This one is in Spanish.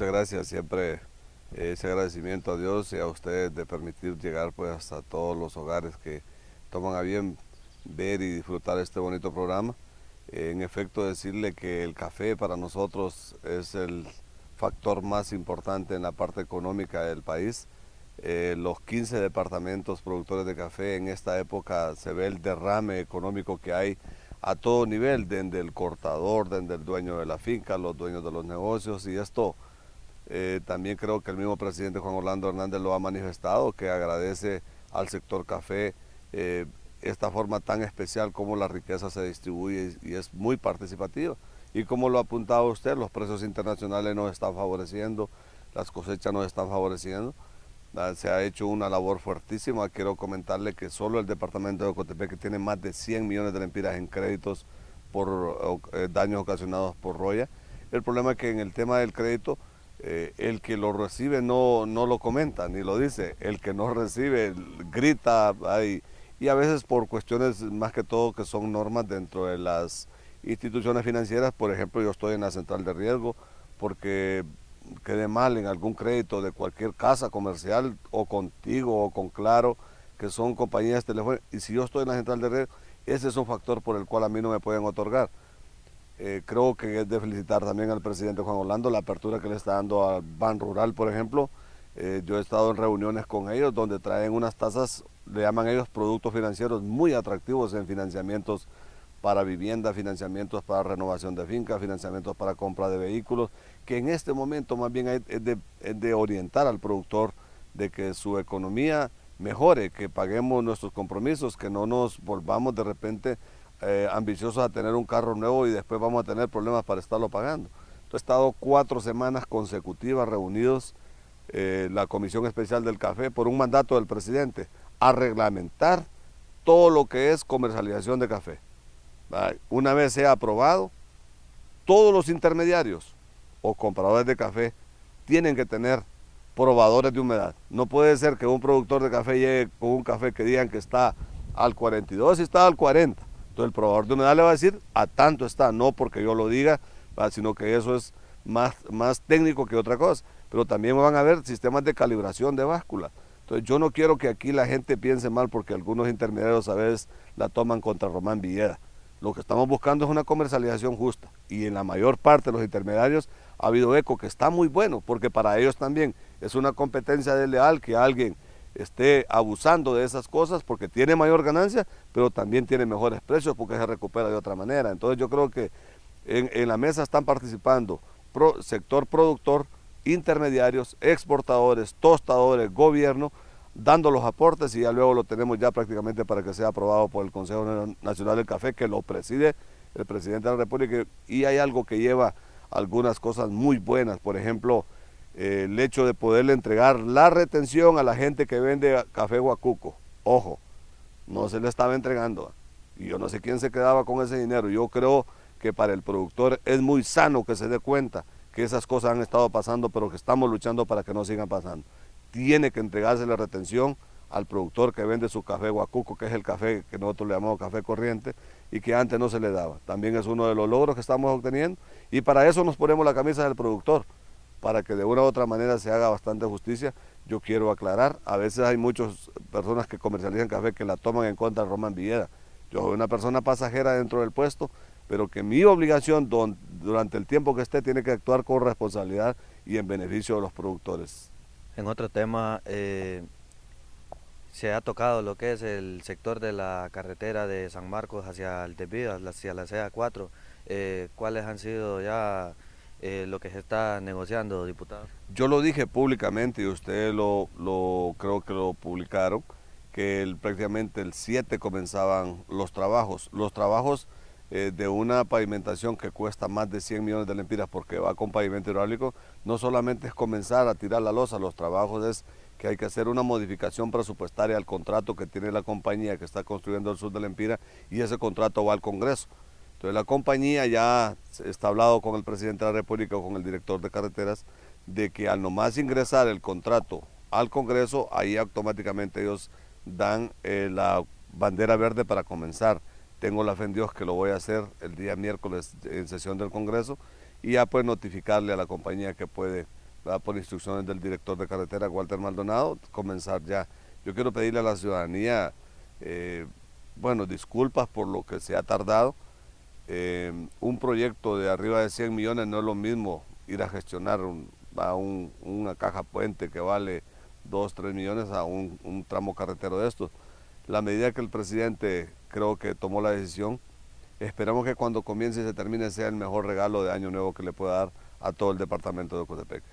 Muchas gracias, siempre eh, ese agradecimiento a Dios y a ustedes de permitir llegar pues hasta todos los hogares que toman a bien ver y disfrutar este bonito programa. Eh, en efecto, decirle que el café para nosotros es el factor más importante en la parte económica del país. Eh, los 15 departamentos productores de café en esta época se ve el derrame económico que hay a todo nivel, desde el cortador, desde el dueño de la finca, los dueños de los negocios y esto eh, también creo que el mismo presidente Juan Orlando Hernández lo ha manifestado, que agradece al sector café eh, esta forma tan especial como la riqueza se distribuye y, es muy participativa. Y como lo ha apuntado usted, los precios internacionales nos están favoreciendo, las cosechas nos están favoreciendo. Ah, se ha hecho una labor fuertísima. Quiero comentarle que solo el departamento de Cotepec tiene más de 100 millones de lempiras en créditos por eh, daños ocasionados por Roya. El problema es que en el tema del crédito eh, el que lo recibe no, lo comenta ni lo dice, el que no recibe grita y a veces por cuestiones más que todo que son normas dentro de las instituciones financieras, por ejemplo yo estoy en la central de riesgo porque quede mal en algún crédito de cualquier casa comercial o contigo o con Claro, que son compañías telefónicas, y si yo estoy en la central de riesgo, ese es un factor por el cual a mí no me pueden otorgar. Eh, creo que es de felicitar también al presidente Juan Orlando la apertura que le está dando al Ban Rural, por ejemplo. Eh, yo he estado en reuniones con ellos donde traen unas tasas, le llaman ellos productos financieros muy atractivos en financiamientos para vivienda, financiamientos para renovación de fincas, financiamientos para compra de vehículos, que en este momento más bien de, es de orientar al productor de que su economía mejore, que paguemos nuestros compromisos, que no nos volvamos de repente eh, ambiciosos a tener un carro nuevo y después vamos a tener problemas para estarlo pagando. he estado cuatro semanas consecutivas reunidos eh, la Comisión Especial del Café por un mandato del presidente a reglamentar todo lo que es comercialización de café. Una vez sea aprobado, todos los intermediarios o compradores de café tienen que tener probadores de humedad. No puede ser que un productor de café llegue con un café que digan que está al 42 y está al 40. Entonces el probador de humedad le va a decir, a tanto está, no porque yo lo diga, sino que eso es más, más técnico que otra cosa. Pero también van a haber sistemas de calibración de báscula. Entonces yo no quiero que aquí la gente piense mal porque algunos intermediarios a veces la toman contra Román Villeda. Lo que estamos buscando es una comercialización justa y en la mayor parte de los intermediarios ha habido eco que está muy bueno porque para ellos también es una competencia desleal que alguien esté abusando de esas cosas porque tiene mayor ganancia, pero también tiene mejores precios porque se recupera de otra manera. Entonces yo creo que en, la mesa están participando sector productor, intermediarios, exportadores, tostadores, gobierno, dando los aportes y ya luego lo tenemos ya prácticamente para que sea aprobado por el Consejo Nacional del Café, que lo preside el presidente de la República. Y hay algo que lleva algunas cosas muy buenas, por ejemplo, el hecho de poderle entregar la retención a la gente que vende café guacuco. Ojo, no se le estaba entregando. Y yo no sé quién se quedaba con ese dinero. Yo creo que para el productor es muy sano que se dé cuenta que esas cosas han estado pasando, pero que estamos luchando para que no sigan pasando. Tiene que entregarse la retención al productor que vende su café guacuco, que es el café que nosotros le llamamos café corriente y que antes no se le daba. También es uno de los logros que estamos obteniendo y para eso nos ponemos la camisa del productor para que de una u otra manera se haga bastante justicia. Yo quiero aclarar, a veces hay muchas personas que comercializan café que la toman en contra de Román Villeda. Yo soy una persona pasajera dentro del puesto, pero que mi obligación durante el tiempo que esté tiene que actuar con responsabilidad y en beneficio de los productores. En otro tema, eh, se ha tocado lo que es el sector de la carretera de San Marcos hacia el Tepidas, hacia la CA4. Eh, ¿Cuáles han sido ya eh, lo que se está negociando, diputado? Yo lo dije públicamente y usted lo, lo, creo que lo publicaron, que prácticamente el 7 comenzaban los trabajos. Los trabajos eh, de una pavimentación que cuesta más de 100 millones de lempiras porque va con pavimento hidráulico, no solamente es comenzar a tirar la losa, los trabajos es que hay que hacer una modificación presupuestaria al contrato que tiene la compañía que está construyendo el sur de Lempira y ese contrato va al Congreso. Entonces la compañía ya está hablado con el presidente de la República o con el director de carreteras de que al nomás ingresar el contrato al Congreso, ahí automáticamente ellos dan eh, la bandera verde para comenzar. Tengo la fe en Dios que lo voy a hacer el día miércoles en sesión del Congreso y ya pues notificarle a la compañía que puede, por instrucciones del director de carretera, Walter Maldonado, comenzar ya. Yo quiero pedirle a la ciudadanía, eh, bueno, disculpas por lo que se ha tardado, eh, un proyecto de arriba de 100 millones no es lo mismo ir a gestionar a una caja puente que vale 2, 3 millones a un, tramo carretero de estos. La medida que el presidente creo que tomó la decisión, esperamos que cuando comience y se termine sea el mejor regalo de año nuevo que le pueda dar a todo el departamento de Ocotepec.